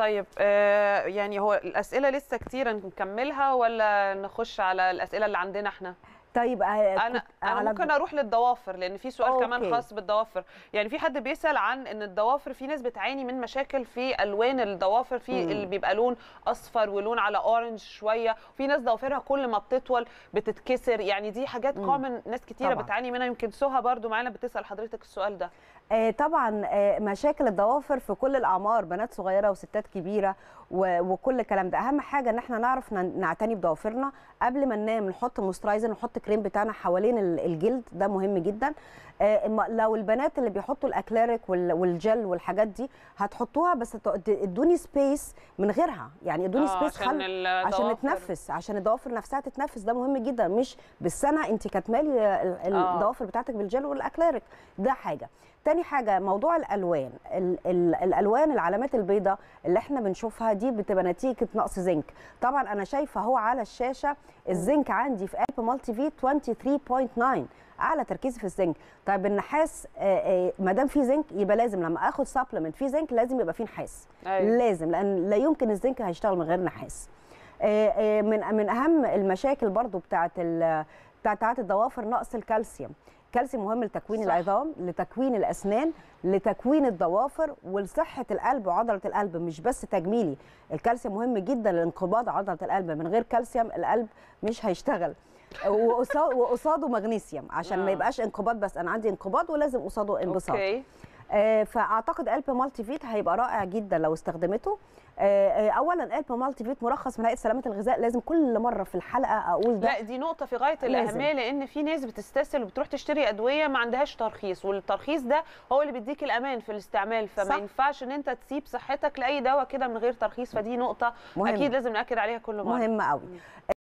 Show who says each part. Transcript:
Speaker 1: طيب آه، يعني هو الاسئله لسه كتيره نكملها ولا نخش على الاسئله اللي عندنا احنا
Speaker 2: طيب آه، انا انا ممكن
Speaker 1: اروح للضوافر لان في سؤال أوكي. كمان خاص بالضوافر يعني في حد بيسال عن ان الضوافر في ناس بتعاني من مشاكل في الوان الضوافر في مم. اللي بيبقى لون اصفر ولون على اورنج شويه وفي ناس ضوافرها كل ما بتطول بتتكسر يعني دي حاجات كومن ناس كتيره طبعا. بتعاني منها يمكن سهى برده معانا بتسال حضرتك السؤال ده
Speaker 2: آه، طبعا آه، مشاكل الضوافر في كل الاعمار بنات صغيره وستات كبيره وكل الكلام ده اهم حاجه ان احنا نعرف نعتني بضوافرنا قبل ما ننام نحط موسترايزر نحط كريم بتاعنا حوالين الجلد ده مهم جدا آه، لو البنات اللي بيحطوا الاكليريك والجل والحاجات دي هتحطوها بس ادوني سبيس من غيرها يعني ادوني سبيس عشان, عشان نتنفس عشان الضوافر نفسها تتنفس ده مهم جدا مش بالسنه انت كاتمالي الضوافر بتاعتك بالجل والاكليريك ده حاجه تاني تاني حاجه موضوع الالوان ال الالوان العلامات البيضاء اللي احنا بنشوفها دي بتبقى نتيجه نقص زنك طبعا انا شايفه اهو على الشاشه الزنك عندي في اب مالتي في 23.9 اعلى تركيز في الزنك طيب النحاس ما دام في زنك يبقى لازم لما اخد سبلمنت في زنك لازم يبقى فيه نحاس أيوة. لازم لان لا يمكن الزنك هيشتغل من غير نحاس من من اهم المشاكل برضو بتاعه بتاعت الضوافر نقص الكالسيوم الكالسيوم مهم لتكوين صح. العظام لتكوين الاسنان لتكوين الضوافر ولصحه القلب وعضله القلب مش بس تجميلي الكالسيوم مهم جدا لانقباض عضله القلب من غير كالسيوم القلب مش هيشتغل وقصاده مغنيسيوم عشان ما آه. يبقاش انقباض بس انا عندي انقباض ولازم قصاده انبساط اوكي آه، فاعتقد الب مالتي فيت هيبقى رائع جدا لو استخدمته آه، اولا الب مالتي فيت مرخص من هيئه سلامه الغذاء لازم كل مره في الحلقه اقول
Speaker 1: ده لا دي نقطه في غايه الاهميه لان في ناس بتستسهل وبتروح تشتري ادويه ما عندهاش ترخيص والترخيص ده هو اللي بيديك الامان في الاستعمال فما ينفعش ان انت تسيب صحتك لاي دواء كده من غير ترخيص فدي نقطه مهم. اكيد لازم ناكد عليها كل مره مهمه قوي